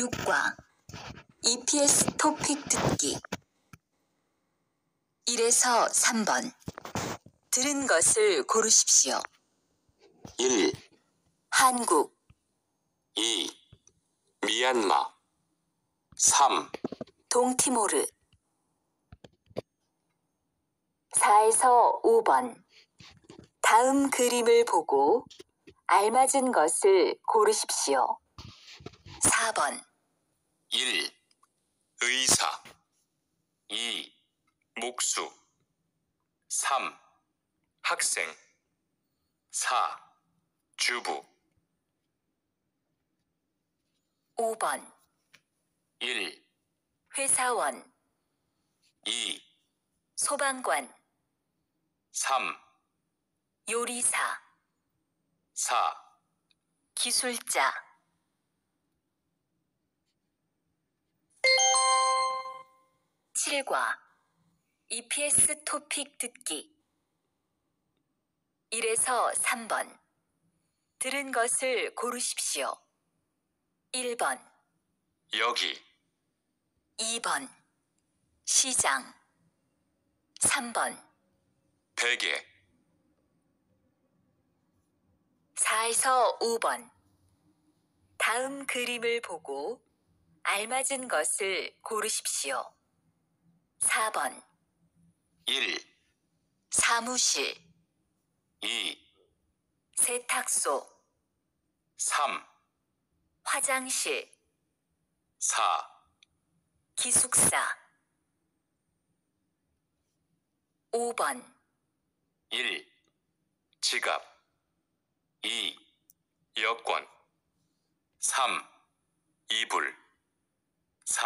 6과 EPS 토픽 듣기 1에서 3번 들은 것을 고르십시오. 1, 한국 2, 미얀마 3, 동티모르 4에서 5번 다음 그림을 보고 알맞은 것을 고르십시오. 4번 1. 의사 2. 목수 3. 학생 4. 주부 5번 1. 회사원 2. 소방관 3. 요리사 4. 기술자 7과 EPS 토픽 듣기 1에서 3번 들은 것을 고르십시오. 1번 여기 2번 시장 3번 베개 4에서 5번 다음 그림을 보고 알맞은 것을 고르십시오. 4번 1, 사무실 2, 세탁소 3, 화장실 4, 기숙사 5번 1, 지갑 2, 여권 3, 이불 4.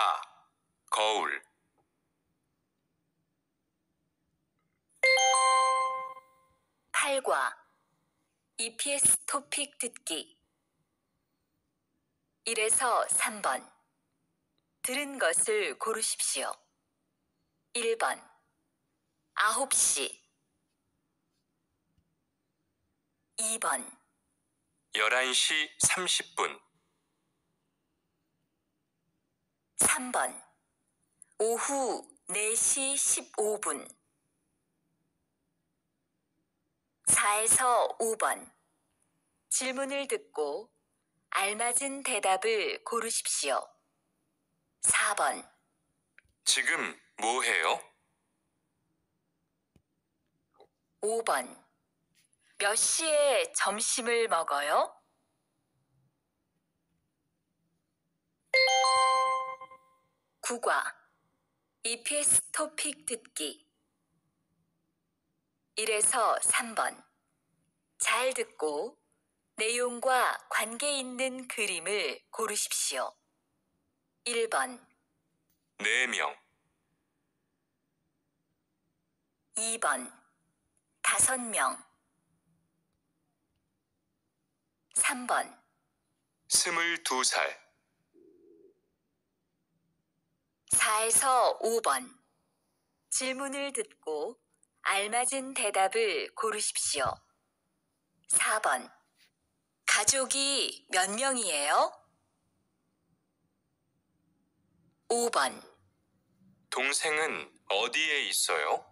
거울 8과 EPS 토픽 듣기 1에서 3번 들은 것을 고르십시오. 1번 9시 2번 11시 30분 3번 오후 4시 15분 4에서 5번 질문을 듣고 알맞은 대답을 고르십시오. 4번 지금 뭐 해요? 5번 몇 시에 점심을 먹어요? 구과 EPS 토픽 듣기 1에서 3번 잘 듣고 내용과 관계 있는 그림을 고르십시오. 1번 4명 2번 5명 3번 22살 4에서 5번 질문을 듣고 알맞은 대답을 고르십시오. 4번 가족이 몇 명이에요? 5번 동생은 어디에 있어요?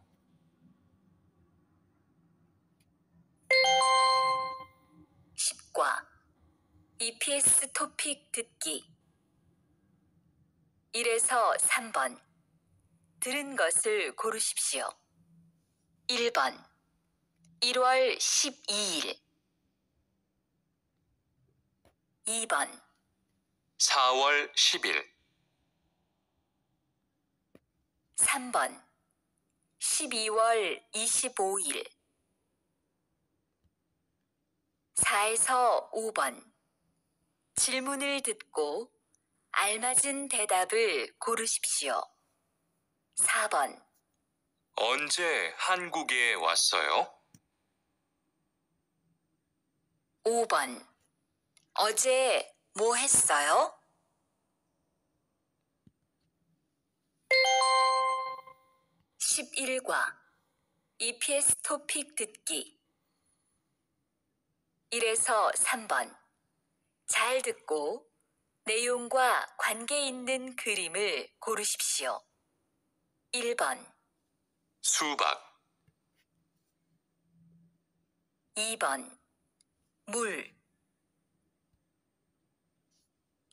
10과 EPS 토픽 듣기 1에서 3번. 들은 것을 고르십시오. 1번. 1월 12일. 2번. 4월 10일, 3번. 12월 25일. 4에서 5번. 질문을 듣고 알맞은 대답을 고르십시오. 4번. 언제 한국에 왔어요? 5번. 어제 뭐 했어요? (11과) EPS 토픽 듣기 1에서 3번 잘 듣고 내용과 관계 있는 그림을 고르십시오. 1번, 수박, 2번, 물,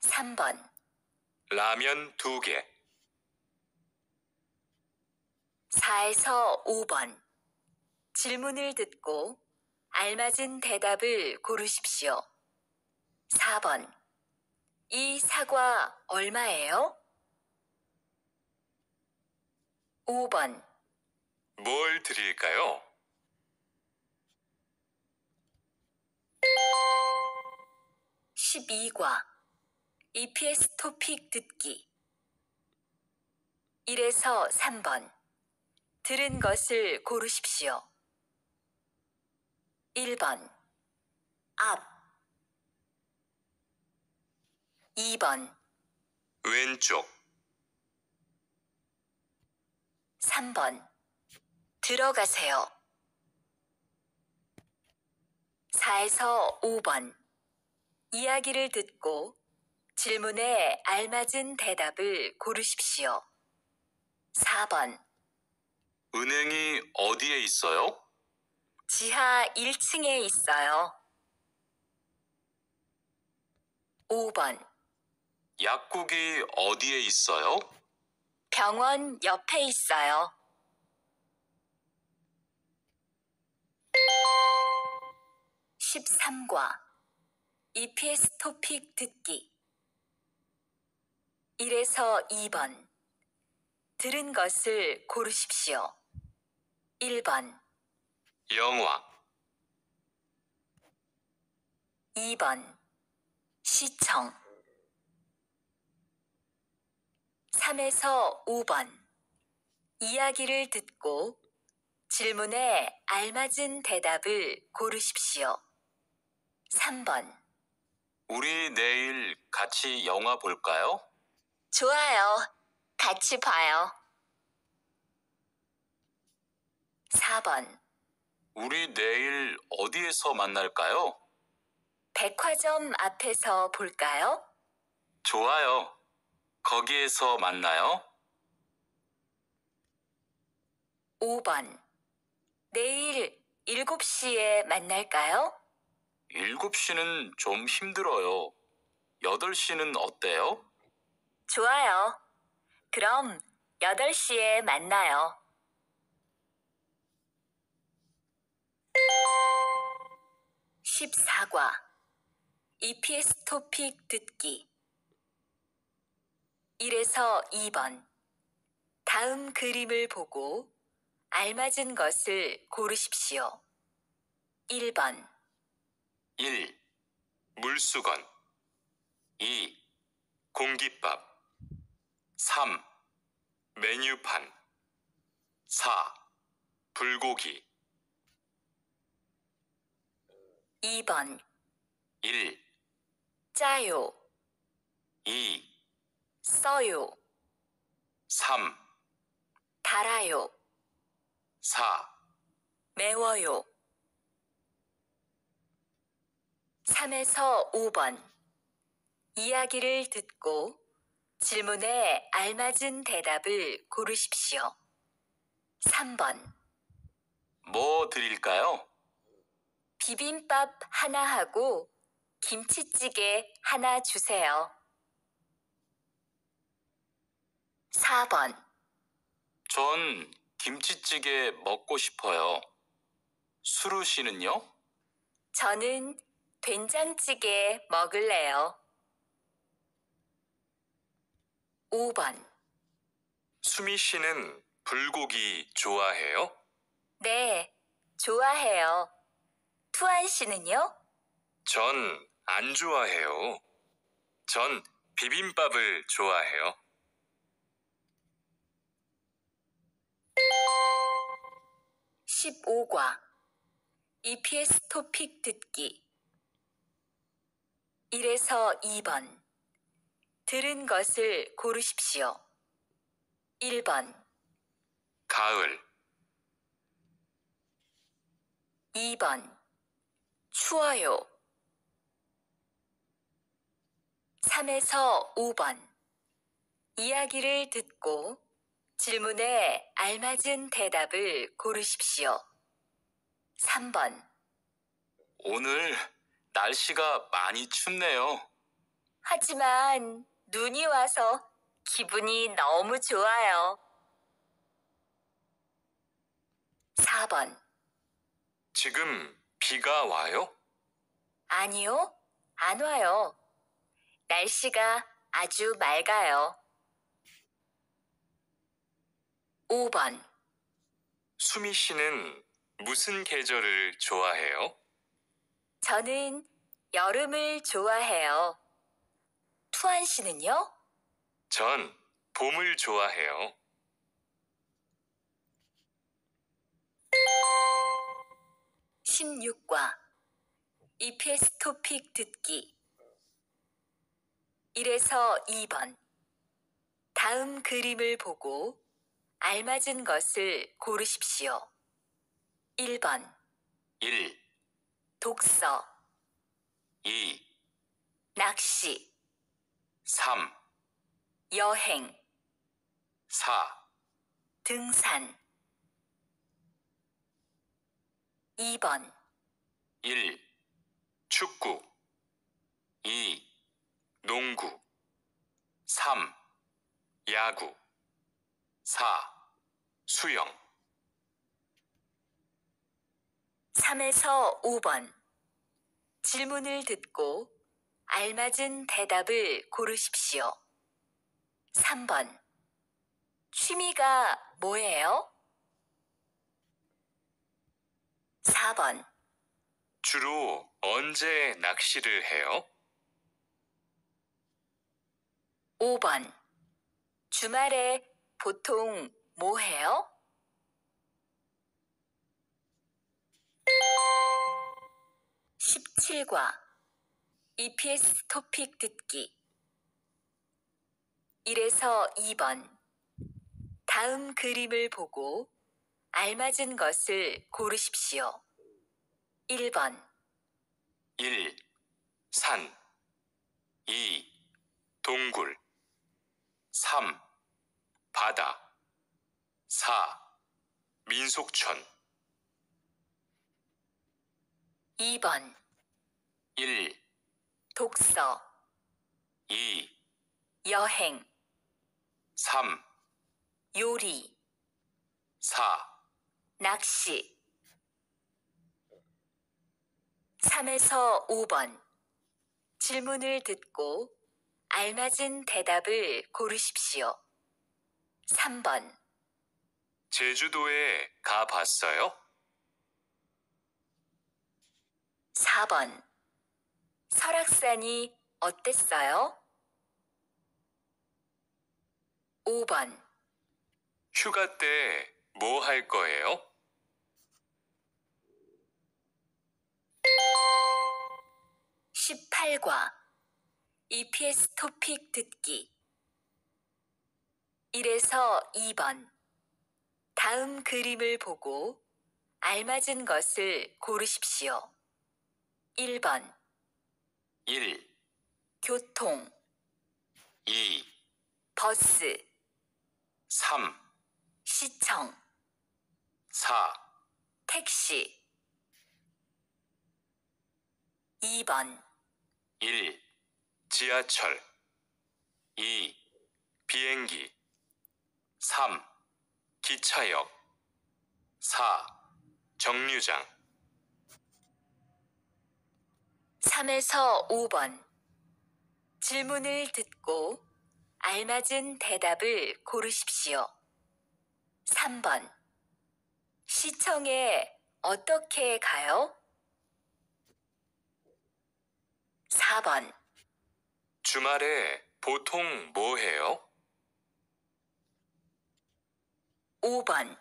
3번, 라면 2 개, 4에서 5번. 질문을 듣고 알맞은 대답을 고르십시오. 4번. 이 사과 얼마예요? 5번. 뭘 드릴까요? 12과 EPS 토픽 듣기 1에서 3번 들은 것을 고르십시오. 1번 앞 2번, 왼쪽, 3번. 들어가세요. 4에서 5번. 이야기를 듣고 질문에 알맞은 대답을 고르십시오. 4번. 은행이 어디에 있어요? 지하 1층에 있어요. 5번. 약국이 어디에 있어요? 병원 옆에 있어요. 1 3과 EPS 토픽 듣기 1에서 2번 들은 것을 고르십시오. 1번 영화 2번 시청 3에서 5번. 이야기를 듣고 질문에 알맞은 대답을 고르십시오. 3번. 우리 내일 같이 영화 볼까요? 좋아요. 같이 봐요. 4번. 우리 내일 어디에서 만날까요? 백화점 앞에서 볼까요? 좋아요. 거기에서 만나요? 5번. 내일 7시에 만날까요? 7시는 좀 힘들어요. 8시는 어때요? 좋아요. 그럼 8시에 만나요. 14과 EPS 토픽 듣기 1에서 2번. 다음 그림을 보고 알맞은 것을 고르십시오. 1번. 1. 물수건. 2. 공깃밥. 3. 메뉴판. 4. 불고기. 2번. 1. 짜요. 2. 써요. 3, 달아요. 4, 매워요. 3에서 5번. 이야기를 듣고 질문에 알맞은 대답을 고르십시오. 3번. 뭐 드릴까요? 비빔밥 하나 하고 김치찌개 하나 주세요. 4번, 전 김치찌개 먹고 싶어요. 수루 씨는요? 저는 된장찌개 먹을래요. 5번, 수미 씨는 불고기 좋아해요? 네, 좋아해요. 투안 씨는요? 전 안 좋아해요. 전 비빔밥을 좋아해요. 15과 EPS 토픽 듣기 1에서 2번 들은 것을 고르십시오. 1번 가을 2번 추워요 3에서 5번 이야기를 듣고 질문에 알맞은 대답을 고르십시오. 3번. 오늘 날씨가 많이 춥네요. 하지만 눈이 와서 기분이 너무 좋아요. 4번. 지금 비가 와요? 아니요, 안 와요. 날씨가 아주 맑아요. 5번. 수미 씨는 무슨 계절을 좋아해요? 저는 여름을 좋아해요. 투안 씨는요? 전 봄을 좋아해요. 16과 EPS 토픽 듣기 1에서 2번 다음 그림을 보고 알맞은 것을 고르십시오. 1번 1, 독서 2, 낚시 3, 여행 4, 등산 2번 1, 축구 2, 농구 3, 야구 4. 수영 3에서 5번 질문을 듣고 알맞은 대답을 고르십시오. 3번 취미가 뭐예요? 4번 주로 언제 낚시를 해요? 5번 주말에 보통 뭐 해요? 1 7과 EPS 토픽 듣기 1에서 2번 다음 그림을 보고 알맞은 것을 고르십시오. 1번 1. 산 2. 동굴 3. 바다 4. 민속촌 2번 1. 독서 2. 여행 3. 요리 4. 낚시 3에서 5번 질문을 듣고 알맞은 대답을 고르십시오. 3번. 제주도에 가봤어요? 4번. 설악산이 어땠어요? 5번. 휴가 때 뭐 할 거예요? 1 8과 EPS 토픽 듣기 1에서 2번. 다음 그림을 보고 알맞은 것을 고르십시오. 1번. 1, 교통, 2, 버스, 3, 시청, 4, 택시. 2번, 1, 지하철, 2, 비행기, 3. 기차역 4. 정류장 3에서 5번 질문을 듣고 알맞은 대답을 고르십시오. 3번 시청에 어떻게 가요? 4번 주말에 보통 뭐 해요? 5번.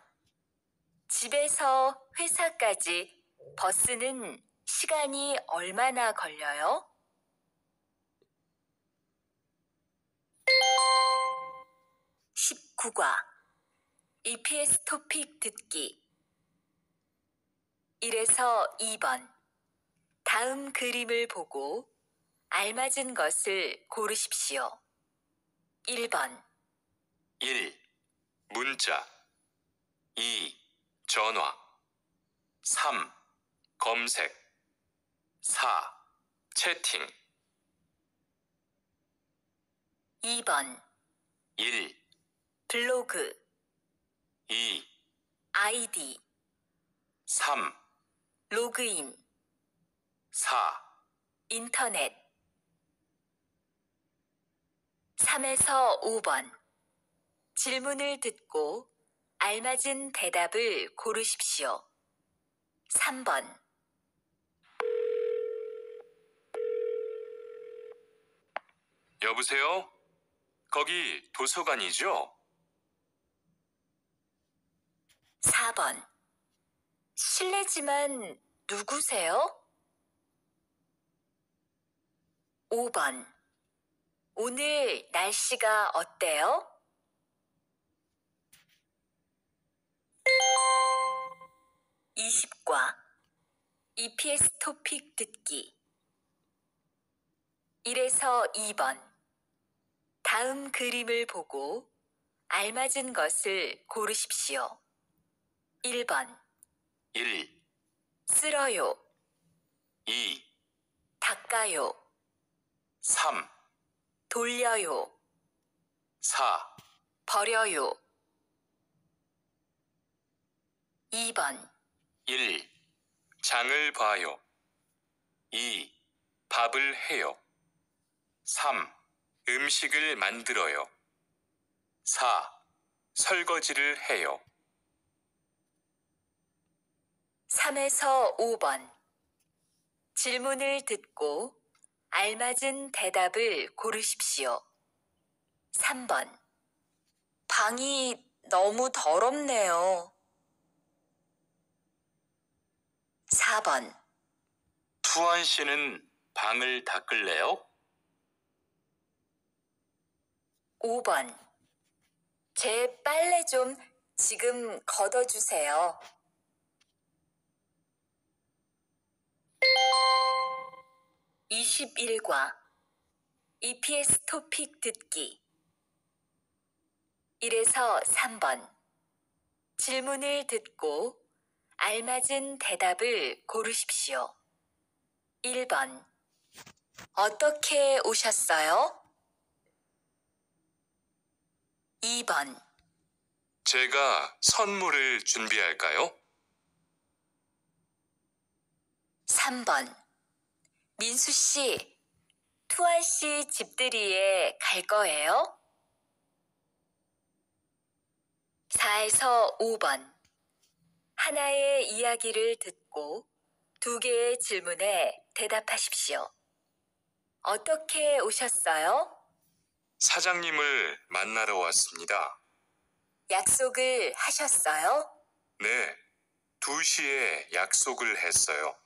집에서 회사까지 버스는 시간이 얼마나 걸려요? 19과 EPS 토픽 듣기 1에서 2번 다음 그림을 보고 알맞은 것을 고르십시오. 1번 1. 문자 2. 전화 3. 검색 4. 채팅 2번 1. 블로그 2. 아이디 3. 로그인 4. 인터넷 3에서 5번 질문을 듣고 알맞은 대답을 고르십시오. 3번. 여보세요? 거기 도서관이죠? 4번. 실례지만 누구세요? 5번. 오늘 날씨가 어때요? 20과 EPS 토픽 듣기 1에서 2번 다음 그림을 보고 알맞은 것을 고르십시오. 1번 1 쓸어요 2 닦아요 3 돌려요 4 버려요 2번, 1. 장을 봐요. 2. 밥을 해요. 3. 음식을 만들어요. 4. 설거지를 해요. 3에서 5번. 질문을 듣고 알맞은 대답을 고르십시오. 3번. 방이 너무 더럽네요. 4번. 투안 씨는 방을 닦을래요? 5번. 제 빨래 좀 지금 걷어주세요. 21과 EPS 토픽 듣기 1에서 3번 질문을 듣고 알맞은 대답을 고르십시오. 1번. 어떻게 오셨어요? 2번. 제가 선물을 준비할까요? 3번. 민수 씨, 투아 씨 집들이에 갈 거예요? 4에서 5번. 하나의 이야기를 듣고 두 개의 질문에 대답하십시오. 어떻게 오셨어요? 사장님을 만나러 왔습니다. 약속을 하셨어요? 네, 2시에 약속을 했어요.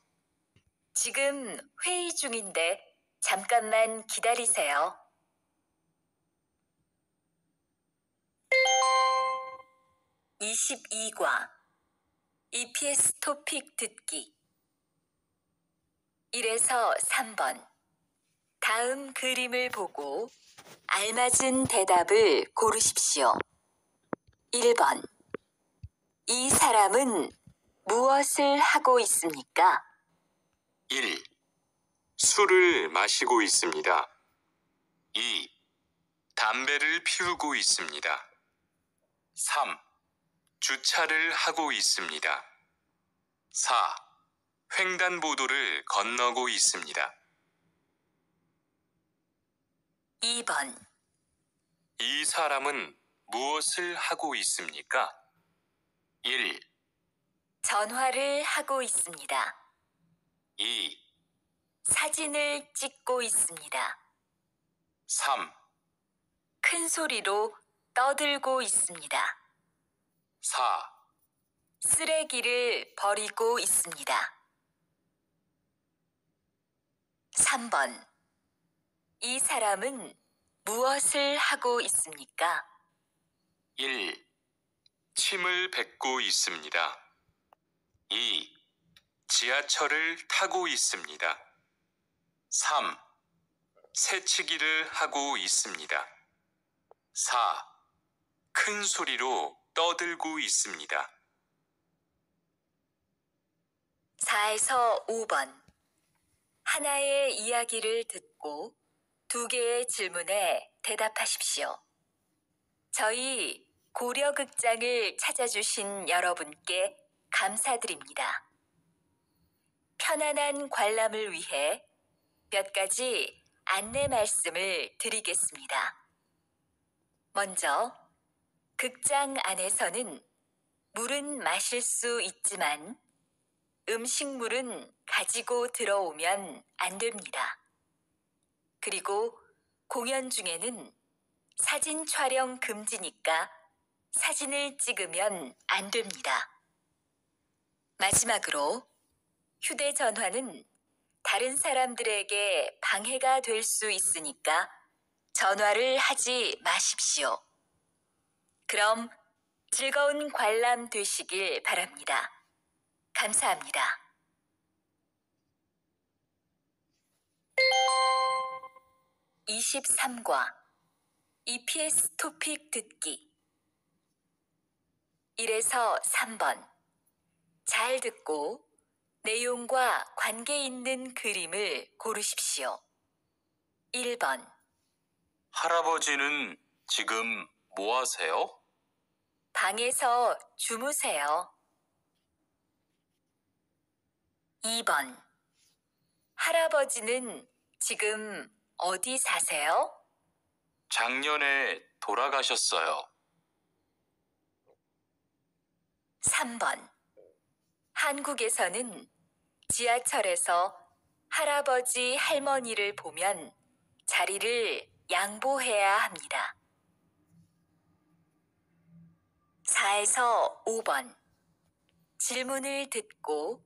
지금 회의 중인데 잠깐만 기다리세요. (22과) EPS 토픽 듣기 1에서 3번 다음 그림을 보고 알맞은 대답을 고르십시오. 1번 이 사람은 무엇을 하고 있습니까? 1. 술을 마시고 있습니다. 2. 담배를 피우고 있습니다. 3. 주차를 하고 있습니다. 4. 횡단보도를 건너고 있습니다. 2번 이 사람은 무엇을 하고 있습니까? 1, 전화를 하고 있습니다. 2, 사진을 찍고 있습니다. 3. 큰 소리로 떠들고 있습니다. 4. 쓰레기를 버리고 있습니다. 3번. 이 사람은 무엇을 하고 있습니까? 1. 침을 뱉고 있습니다. 2. 지하철을 타고 있습니다. 3. 새치기를 하고 있습니다. 4. 큰 소리로 떠들고 있습니다. 4에서 5번 하나의 이야기를 듣고 두 개의 질문에 대답하십시오. 저희 고려극장을 찾아주신 여러분께 감사드립니다. 편안한 관람을 위해 몇 가지 안내 말씀을 드리겠습니다. 먼저, 극장 안에서는 물은 마실 수 있지만 음식물은 가지고 들어오면 안 됩니다. 그리고 공연 중에는 사진 촬영 금지니까 사진을 찍으면 안 됩니다. 마지막으로 휴대전화는 다른 사람들에게 방해가 될 수 있으니까 전화를 하지 마십시오. 그럼 즐거운 관람 되시길 바랍니다. 감사합니다. (23과) EPS 토픽 듣기 1에서 3번 잘 듣고 내용과 관계 있는 그림을 고르십시오. 1번 할아버지는 지금 뭐 하세요? 방에서 주무세요. 2번. 할아버지는 지금 어디 사세요? 작년에 돌아가셨어요. 3번. 한국에서는 지하철에서 할아버지 할머니를 보면 자리를 양보해야 합니다. 4에서 5번. 질문을 듣고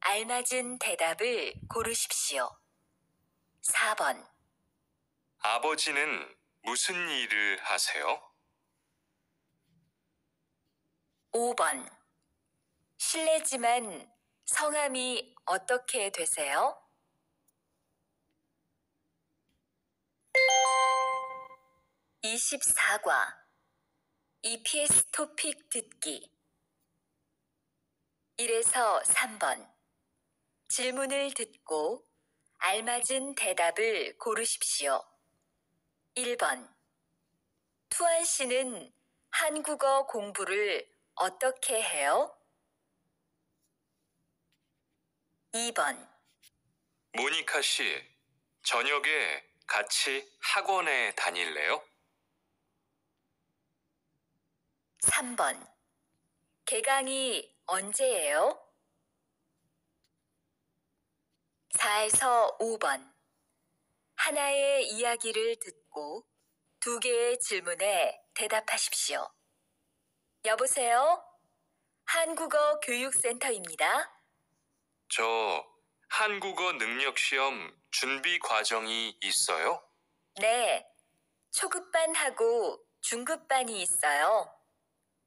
알맞은 대답을 고르십시오. 4번. 아버지는 무슨 일을 하세요? 5번. 실례지만 성함이 어떻게 되세요? 24과 EPS 토픽 듣기 1에서 3번 질문을 듣고 알맞은 대답을 고르십시오. 1번 투안 씨는 한국어 공부를 어떻게 해요? 2번 모니카 씨, 저녁에 같이 학원에 다닐래요? 3번. 개강이 언제예요? 4에서 5번. 하나의 이야기를 듣고 두 개의 질문에 대답하십시오. 여보세요? 한국어 교육센터입니다. 저 한국어 능력 시험 준비 과정이 있어요? 네. 초급반하고 중급반이 있어요.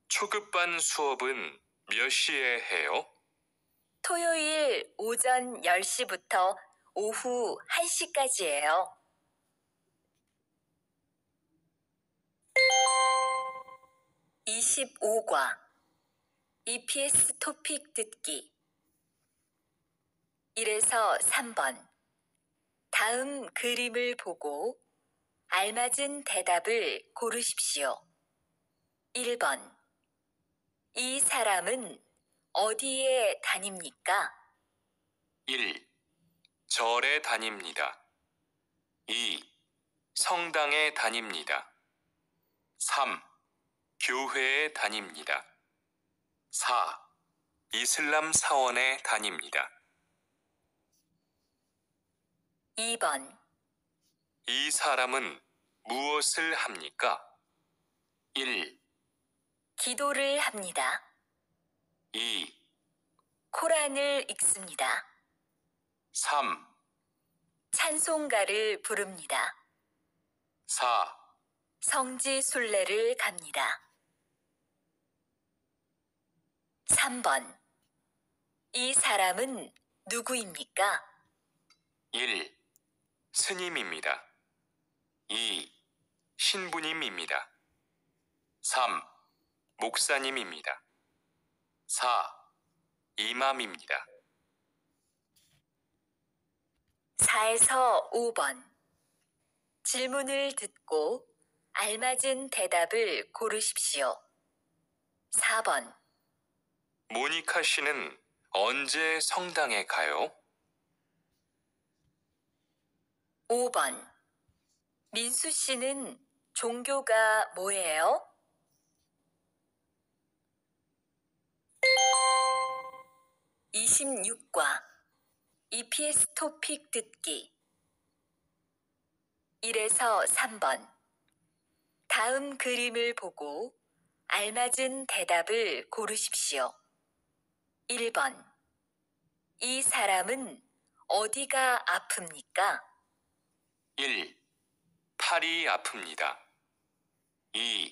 초급반 수업은 몇 시에 해요? 토요일 오전 10시부터 오후 1시까지예요. 이십과 EPS 토픽 듣기 일에서 삼번 다음 그림을 보고 알맞은 대답을 고르십시오. 일번 이 사람은 어디에 다닙니까? 1. 절에 다닙니다. 2. 성당에 다닙니다. 3. 교회에 다닙니다. 4. 이슬람 사원에 다닙니다. 2번 이 사람은 무엇을 합니까? 1. 기도를 합니다. 2, 코란을 읽습니다. 3, 찬송가를 부릅니다. 4, 성지 순례를 갑니다. 3번. 이 사람은 누구입니까? 1. 스님입니다. 2. 신부님입니다. 3. 목사님입니다. 4. 이맘입니다. 4에서 5번 질문을 듣고 알맞은 대답을 고르십시오. 4번 모니카 씨는 언제 성당에 가요? 5번 민수 씨는 종교가 뭐예요? 26과 EPS 토픽 듣기 1에서 3번 다음 그림을 보고 알맞은 대답을 고르십시오. 1번 이 사람은 어디가 아픕니까? 1. 팔이 아픕니다. 2.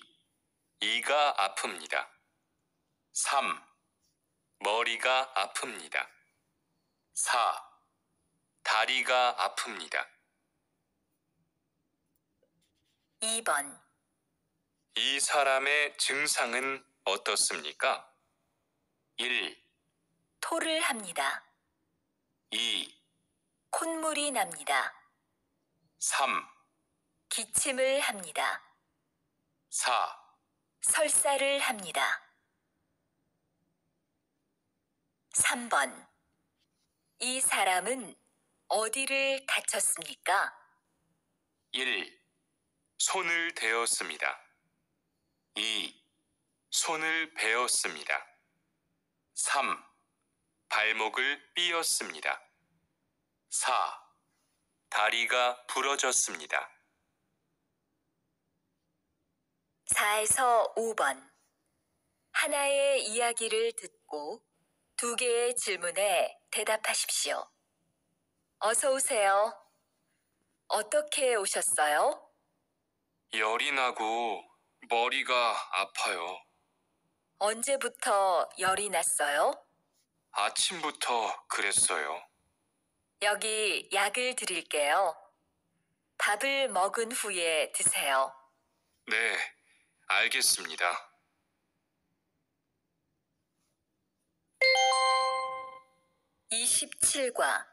이가 아픕니다. 3. 머리가 아픕니다. 4. 다리가 아픕니다. 2번 이 사람의 증상은 어떻습니까? 1, 토를 합니다. 2, 콧물이 납니다. 3, 기침을 합니다. 4, 설사를 합니다. 3번. 이 사람은 어디를 다쳤습니까? 1. 손을 대었습니다. 2. 손을 베었습니다. 3. 발목을 삐었습니다. 4. 다리가 부러졌습니다. 4에서 5번. 하나의 이야기를 듣고 두 개의 질문에 대답하십시오. 어서 오세요. 어떻게 오셨어요? 열이 나고 머리가 아파요. 언제부터 열이 났어요? 아침부터 그랬어요. 여기 약을 드릴게요. 밥을 먹은 후에 드세요. 네, 알겠습니다. 27과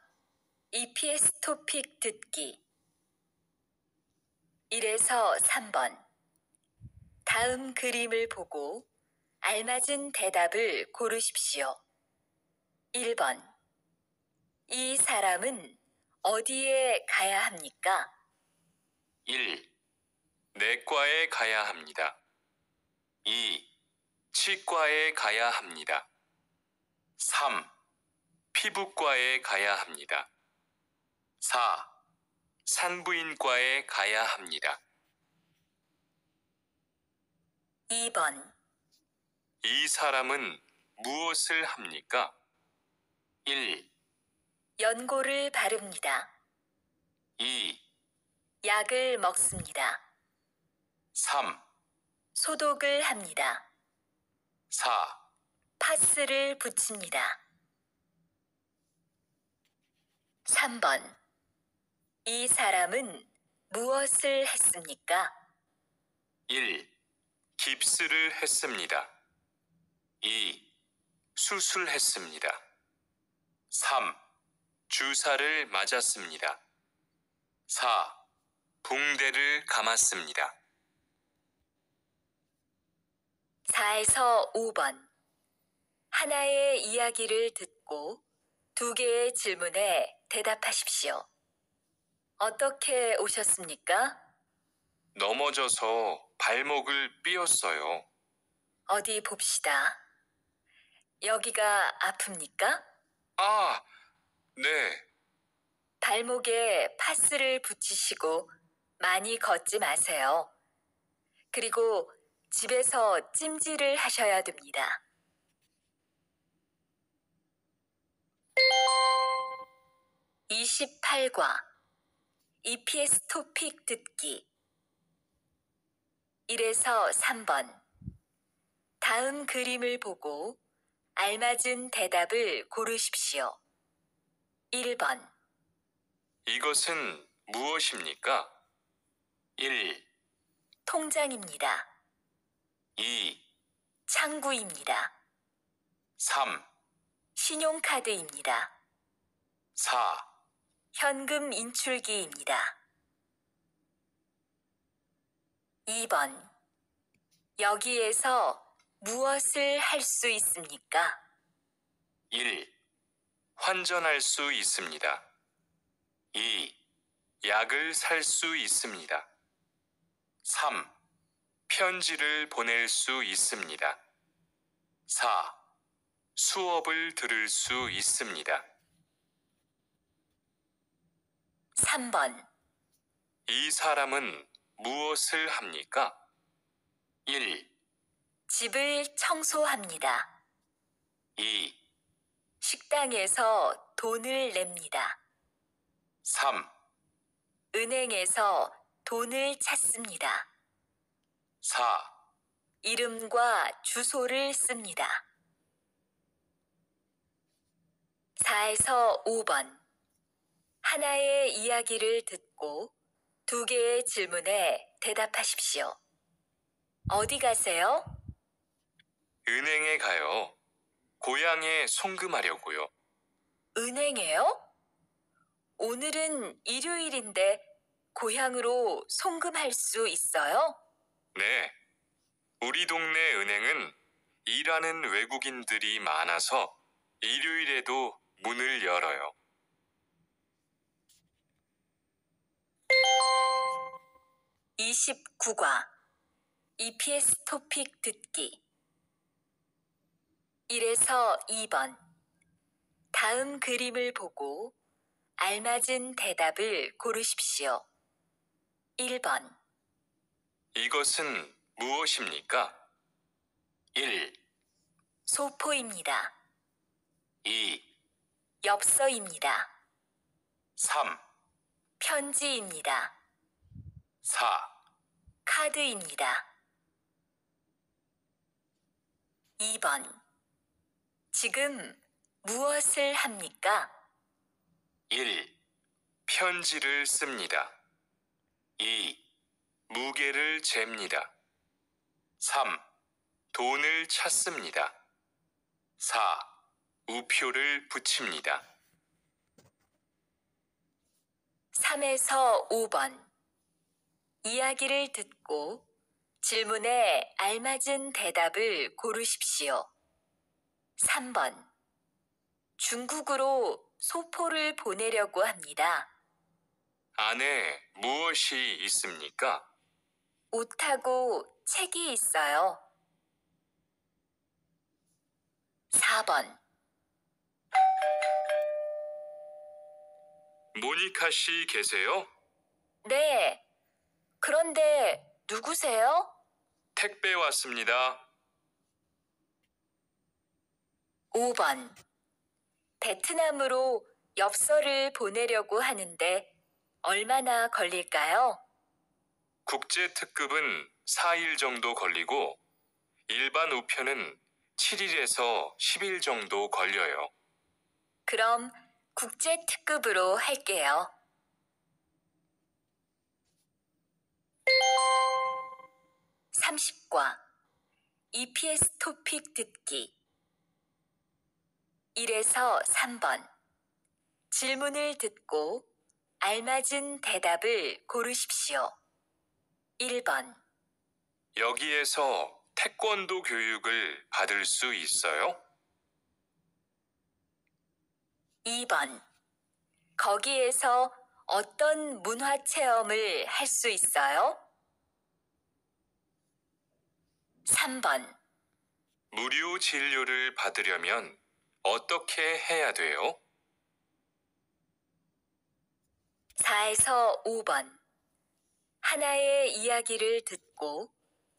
EPS 토픽 듣기 1에서 3번 다음 그림을 보고 알맞은 대답을 고르십시오. 1번 이 사람은 어디에 가야 합니까? 1. 내과에 가야 합니다. 2. 치과에 가야 합니다. 3. 피부과에 가야 합니다. 4. 산부인과에 가야 합니다. 2번 이 사람은 무엇을 합니까? 1, 연고를 바릅니다. 2, 약을 먹습니다. 3, 소독을 합니다. 4. 파스를 붙입니다. 3번. 이 사람은 무엇을 했습니까? 1. 깁스를 했습니다. 2. 수술했습니다. 3. 주사를 맞았습니다. 4. 붕대를 감았습니다. 4에서 5번 하나의 이야기를 듣고 두 개의 질문에 대답하십시오. 어떻게 오셨습니까? 넘어져서 발목을 삐었어요. 어디 봅시다. 여기가 아픕니까? 아, 네. 발목에 파스를 붙이시고 많이 걷지 마세요. 그리고 집에서 찜질을 하셔야 됩니다. 28과 EPS 토픽 듣기 1에서 3번 다음 그림을 보고 알맞은 대답을 고르십시오. 1번 이것은 무엇입니까? 1. 통장입니다. 2. 창구입니다. 3. 신용카드입니다. 4. 현금 인출기입니다. 2번. 여기에서 무엇을 할 수 있습니까? 1. 환전할 수 있습니다. 2. 약을 살 수 있습니다. 3. 편지를 보낼 수 있습니다. 4. 수업을 들을 수 있습니다. 3번 이 사람은 무엇을 합니까? 1, 집을 청소합니다. 2, 식당에서 돈을 냅니다. 3, 은행에서 돈을 찾습니다. 4, 이름과 주소를 씁니다. 4에서 5번 하나의 이야기를 듣고 두 개의 질문에 대답하십시오. 어디 가세요? 은행에 가요. 고향에 송금하려고요. 은행에요? 오늘은 일요일인데 고향으로 송금할 수 있어요? 네. 우리 동네 은행은 일하는 외국인들이 많아서 일요일에도 문을 열어요. 29과 EPS 토픽 듣기 1에서 2번 다음 그림을 보고 알맞은 대답을 고르십시오. 1번 이것은 무엇입니까? 1. 소포입니다. 2. 엽서입니다. 3. 편지입니다. 4. 카드입니다. 2번. 지금 무엇을 합니까? 1. 편지를 씁니다. 2. 무게를 잽니다. 3. 돈을 찾습니다. 4. 우표를 붙입니다. 3에서 5번 이야기를 듣고 질문에 알맞은 대답을 고르십시오. 3번 중국으로 소포를 보내려고 합니다. 안에 무엇이 있습니까? 옷하고 책이 있어요. 4번 모니카 씨 계세요? 네. 그런데 누구세요? 택배 왔습니다. 5번. 베트남으로 엽서를 보내려고 하는데 얼마나 걸릴까요? 국제 특급은 4일 정도 걸리고 일반 우편은 7일에서 10일 정도 걸려요. 그럼 국제 특급으로 할게요. 삼십과 EPS 토픽 듣기 1에서 3번 질문을 듣고 알맞은 대답을 고르십시오. 1번 여기에서 태권도 교육을 받을 수 있어요? 2번. 거기에서 어떤 문화 체험을 할 수 있어요? 3번. 무료 진료를 받으려면 어떻게 해야 돼요? 4에서 5번. 하나의 이야기를 듣고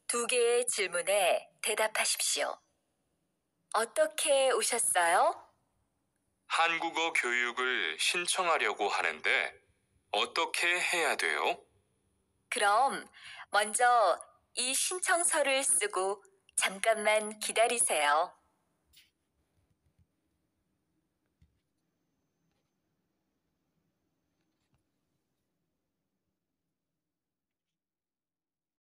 두 개의 질문에 대답하십시오. 어떻게 오셨어요? 한국어 교육을 신청하려고 하는데 어떻게 해야 돼요? 그럼 먼저 이 신청서를 쓰고 잠깐만 기다리세요.